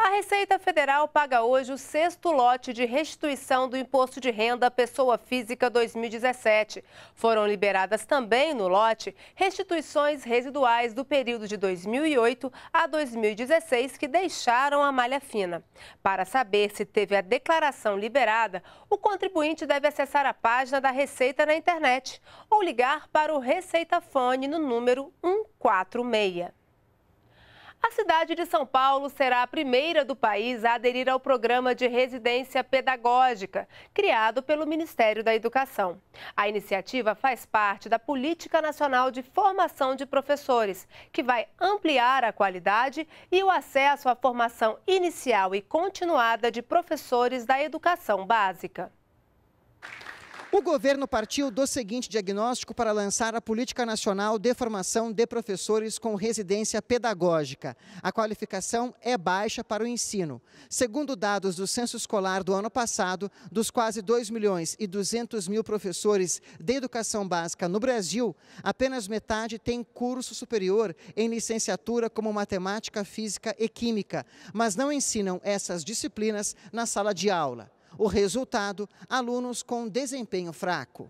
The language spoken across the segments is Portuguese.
A Receita Federal paga hoje o sexto lote de restituição do Imposto de Renda Pessoa Física 2017. Foram liberadas também no lote restituições residuais do período de 2008 a 2016 que deixaram a malha fina. Para saber se teve a declaração liberada, o contribuinte deve acessar a página da Receita na internet ou ligar para o Receita Fone no número 146. A cidade de São Paulo será a primeira do país a aderir ao programa de residência pedagógica, criado pelo Ministério da Educação. A iniciativa faz parte da Política Nacional de Formação de Professores, que vai ampliar a qualidade e o acesso à formação inicial e continuada de professores da educação básica. O governo partiu do seguinte diagnóstico para lançar a Política Nacional de Formação de Professores com Residência Pedagógica. A qualificação é baixa para o ensino. Segundo dados do censo escolar do ano passado, dos quase 2 milhões e 200 mil professores de educação básica no Brasil, apenas metade tem curso superior em licenciatura como matemática, física e química, mas não ensinam essas disciplinas na sala de aula. O resultado: alunos com desempenho fraco.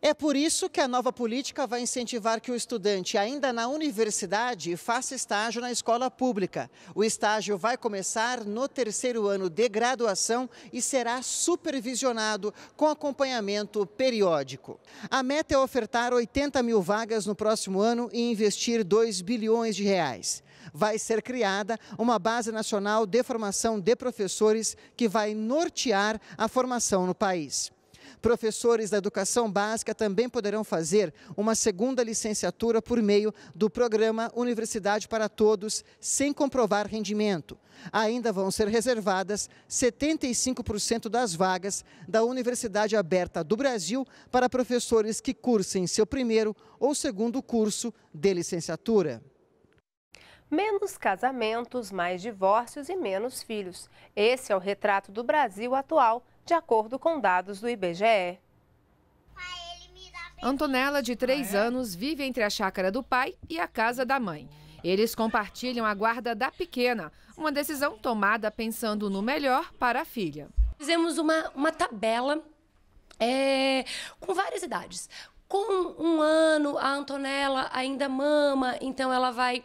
É por isso que a nova política vai incentivar que o estudante, ainda na universidade, faça estágio na escola pública. O estágio vai começar no terceiro ano de graduação e será supervisionado com acompanhamento periódico. A meta é ofertar 80 mil vagas no próximo ano e investir 2 bilhões de reais. Vai ser criada uma base nacional de formação de professores que vai nortear a formação no país. Professores da educação básica também poderão fazer uma segunda licenciatura por meio do programa Universidade para Todos, sem comprovar rendimento. Ainda vão ser reservadas 75% das vagas da Universidade Aberta do Brasil para professores que cursem seu primeiro ou segundo curso de licenciatura. Menos casamentos, mais divórcios e menos filhos. Esse é o retrato do Brasil atual de acordo com dados do IBGE. Antonella, de 3 ah, é? anos, vive entre a chácara do pai e a casa da mãe. Eles compartilham a guarda da pequena, uma decisão tomada pensando no melhor para a filha. Fizemos uma, uma tabela é, com várias idades. Com um ano, a Antonella ainda mama, então ela vai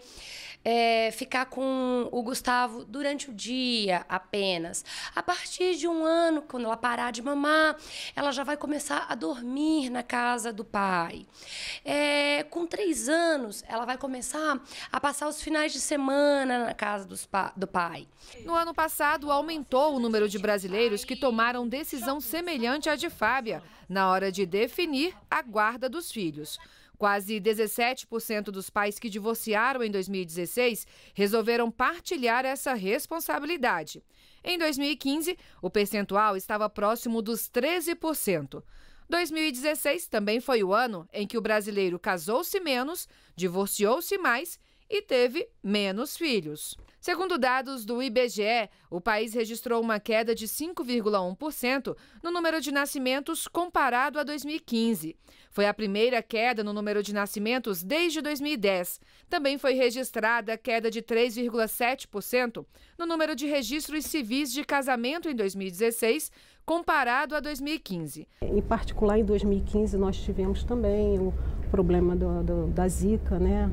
é, ficar com o Gustavo durante o dia apenas. A partir de um ano, quando ela parar de mamar, ela já vai começar a dormir na casa do pai. É, com três anos, ela vai começar a passar os finais de semana na casa pa do pai. No ano passado, aumentou o número de brasileiros que tomaram decisão semelhante à de Fábia na hora de definir a guarda dos filhos. Quase 17% dos pais que divorciaram em 2016 resolveram partilhar essa responsabilidade. Em 2015, o percentual estava próximo dos 13%. 2016 também foi o ano em que o brasileiro casou-se menos, divorciou-se mais e teve menos filhos. Segundo dados do IBGE, o país registrou uma queda de 5,1% no número de nascimentos comparado a 2015. Foi a primeira queda no número de nascimentos desde 2010. Também foi registrada queda de 3,7% no número de registros civis de casamento em 2016, comparado a 2015. Em particular, em 2015, nós tivemos também o problema do, do, da Zika, né?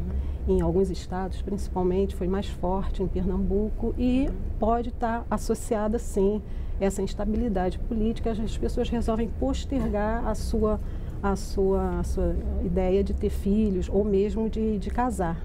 em alguns estados, principalmente, foi mais forte em Pernambuco e pode estar associada, sim, essa instabilidade política. As pessoas resolvem postergar a sua, a sua, a sua ideia de ter filhos ou mesmo de, de casar.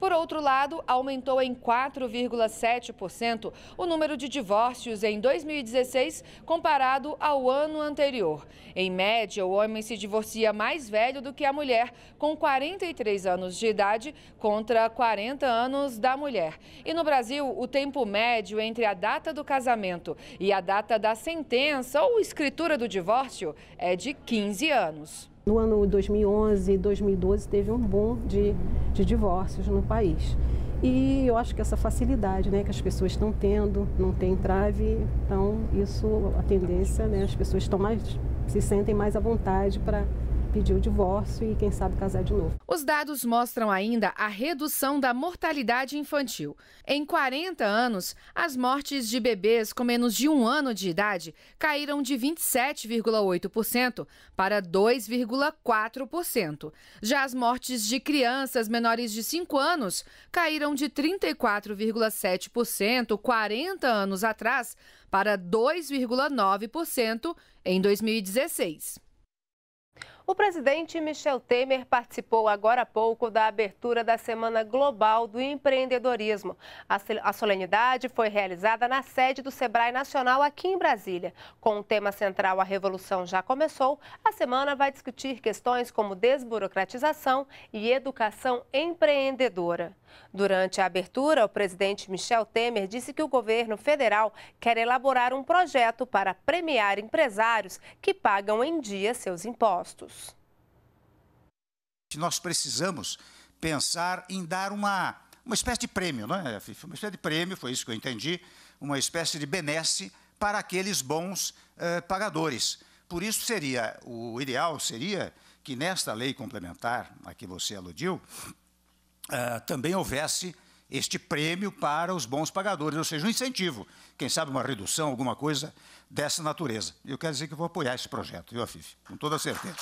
Por outro lado, aumentou em 4,7% o número de divórcios em 2016 comparado ao ano anterior. Em média, o homem se divorcia mais velho do que a mulher, com 43 anos de idade contra 40 anos da mulher. E no Brasil, o tempo médio entre a data do casamento e a data da sentença ou escritura do divórcio é de 15 anos. No ano 2011 e 2012 teve um boom de, de divórcios no país. E eu acho que essa facilidade né, que as pessoas estão tendo, não tem trave, então isso, a tendência, né, as pessoas estão mais, se sentem mais à vontade para pedir o divórcio e, quem sabe, casar de novo. Os dados mostram ainda a redução da mortalidade infantil. Em 40 anos, as mortes de bebês com menos de um ano de idade caíram de 27,8% para 2,4%. Já as mortes de crianças menores de 5 anos caíram de 34,7% 40 anos atrás para 2,9% em 2016. O presidente Michel Temer participou agora há pouco da abertura da Semana Global do Empreendedorismo. A solenidade foi realizada na sede do Sebrae Nacional aqui em Brasília. Com o tema central A Revolução Já Começou, a semana vai discutir questões como desburocratização e educação empreendedora. Durante a abertura, o presidente Michel Temer disse que o governo federal quer elaborar um projeto para premiar empresários que pagam em dia seus impostos. Nós precisamos pensar em dar uma, uma espécie de prêmio, não é? uma espécie de prêmio, foi isso que eu entendi, uma espécie de benesse para aqueles bons eh, pagadores. Por isso seria, o ideal seria que nesta lei complementar a que você aludiu, uh, também houvesse este prêmio para os bons pagadores, ou seja, um incentivo, quem sabe uma redução, alguma coisa dessa natureza. Eu quero dizer que vou apoiar esse projeto, viu, Afif? Com toda certeza.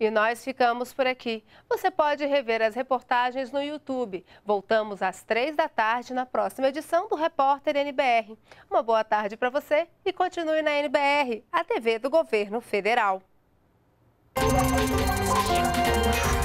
E nós ficamos por aqui. Você pode rever as reportagens no YouTube. Voltamos às três da tarde na próxima edição do Repórter NBR. Uma boa tarde para você e continue na NBR, a TV do Governo Federal. Yeah.